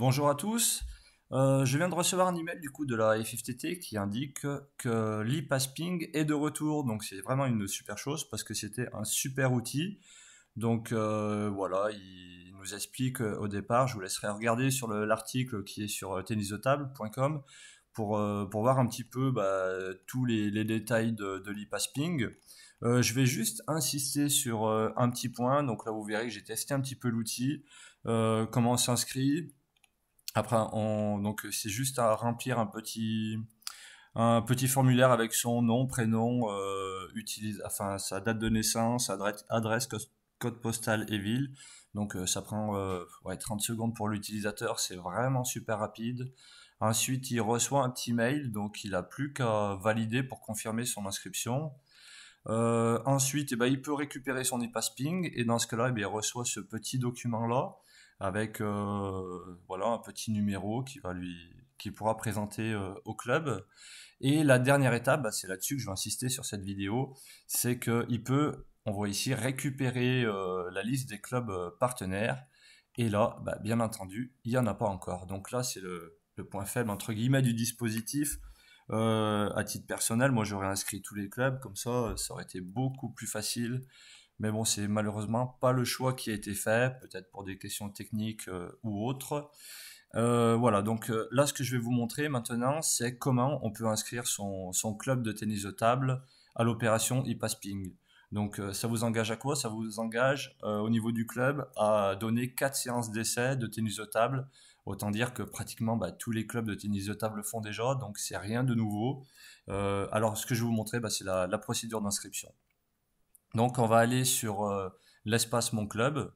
Bonjour à tous. Euh, je viens de recevoir un email du coup de la FFTT qui indique que le est de retour. Donc c'est vraiment une super chose parce que c'était un super outil. Donc euh, voilà, il nous explique au départ, je vous laisserai regarder sur l'article qui est sur euh, tennisotable.com pour, pour voir un petit peu bah, tous les, détails de, de le je vais juste insister sur un petit point. Donc là, vous verrez que j'ai testé un petit peu l'outil, comment on s'inscrit, après, donc c'est juste à remplir un petit, formulaire avec son nom, prénom, euh, utilise, enfin, sa date de naissance, adresse, code postal et ville. Donc euh, ça prend 30 euh, secondes pour l'utilisateur, c'est vraiment super rapide. Ensuite, il reçoit un petit mail, donc il n'a plus qu'à valider pour confirmer son inscription. ensuite, eh ben, il peut récupérer son e passping et dans ce cas-là, eh il reçoit ce petit document-là avec euh, voilà, un petit numéro qui qu'il pourra présenter euh, au club. Et la dernière étape, bah, c'est là-dessus que je vais insister sur cette vidéo, c'est qu'il peut, on voit ici, récupérer euh, la liste des clubs partenaires. Et là, bah, bien entendu, il n'y en a pas encore. Donc là, c'est le, point faible, entre guillemets, du dispositif. à titre personnel, moi j'aurais inscrit tous les clubs, comme ça, ça aurait été beaucoup plus facile mais bon, c'est malheureusement pas le choix qui a été fait, peut-être pour des questions techniques euh, ou autres. Euh, voilà, donc euh, là, ce que je vais vous montrer maintenant, c'est comment on peut inscrire son, club de tennis de table à l'opération e Ping. Donc, ça vous engage à quoi Ça vous engage au niveau du club à donner 4 séances d'essai de tennis de table. Autant dire que pratiquement bah, tous les clubs de tennis de table le font déjà, donc c'est rien de nouveau. alors, ce que je vais vous montrer, bah, c'est la procédure d'inscription. Donc on va aller sur euh, l'espace Mon Club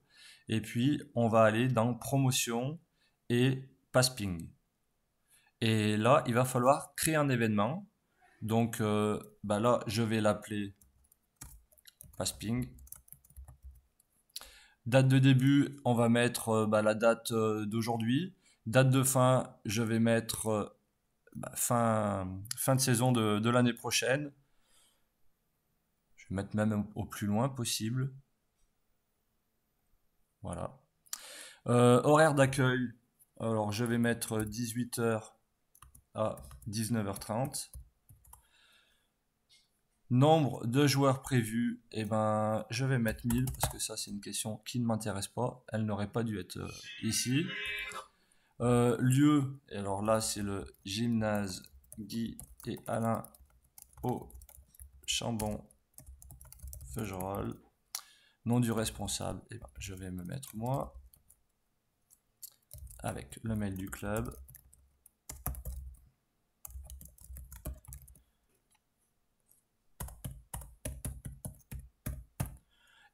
et puis on va aller dans Promotion et Passping. Et là, il va falloir créer un événement. Donc euh, bah là, je vais l'appeler Passping. Date de début, on va mettre euh, bah, la date d'aujourd'hui. Date de fin, je vais mettre bah, fin, de saison de l'année prochaine. Je vais mettre même au plus loin possible. Voilà. Euh, horaire d'accueil. Alors je vais mettre 18h à 19h30. Nombre de joueurs prévus, et eh ben, je vais mettre 1000 parce que ça c'est une question qui ne m'intéresse pas. Elle n'aurait pas dû être euh, ici. Euh, lieu, et alors là c'est le gymnase Guy et Alain au Chambon je Nom du responsable, et eh ben, je vais me mettre moi avec le mail du club.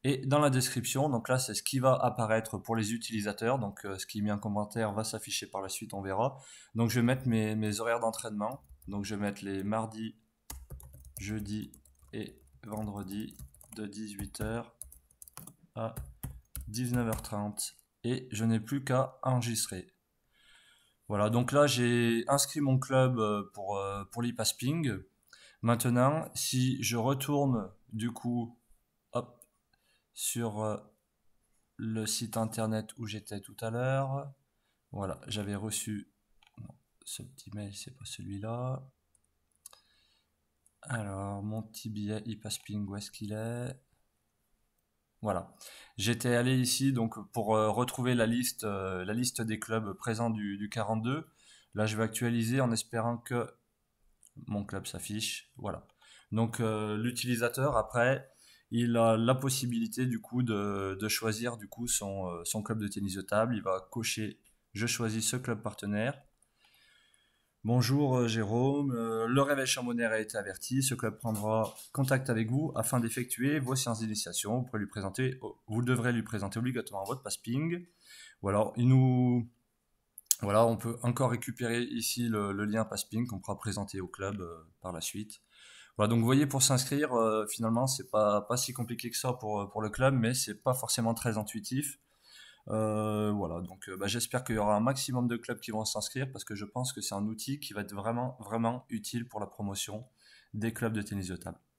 Et dans la description, donc là c'est ce qui va apparaître pour les utilisateurs, donc euh, ce qui met mis en commentaire va s'afficher par la suite, on verra. Donc je vais mettre mes, mes horaires d'entraînement, donc je vais mettre les mardis, jeudi et vendredi 18h à 19h30 et je n'ai plus qu'à enregistrer. Voilà, donc là j'ai inscrit mon club euh, pour, euh, pour le Maintenant, si je retourne du coup hop, sur euh, le site internet où j'étais tout à l'heure, voilà, j'avais reçu ce petit mail, c'est pas celui-là. Alors, mon petit billet passe ping, où est-ce qu'il est, voilà. J'étais allé ici donc pour euh, retrouver la liste, euh, la liste des clubs présents du, 42. Là, je vais actualiser en espérant que mon club s'affiche. Voilà. Donc, euh, l'utilisateur, après, il a la possibilité du coup de, choisir du coup son club de tennis de table. Il va cocher Je choisis ce club partenaire. Bonjour euh, Jérôme, euh, le réveil chambonnaire a été averti, ce club prendra contact avec vous afin d'effectuer vos séances d'initiation. Vous, devrez lui présenter obligatoirement votre Passping. ping voilà, on peut encore récupérer ici le, lien passe-ping qu'on pourra présenter au club euh, par la suite. Voilà, donc vous voyez, pour s'inscrire, finalement, c'est pas, pas si compliqué que ça pour, pour le club, mais c'est pas forcément très intuitif. Euh, voilà, donc euh, bah, j'espère qu'il y aura un maximum de clubs qui vont s'inscrire parce que je pense que c'est un outil qui va être vraiment, vraiment utile pour la promotion des clubs de tennis de table.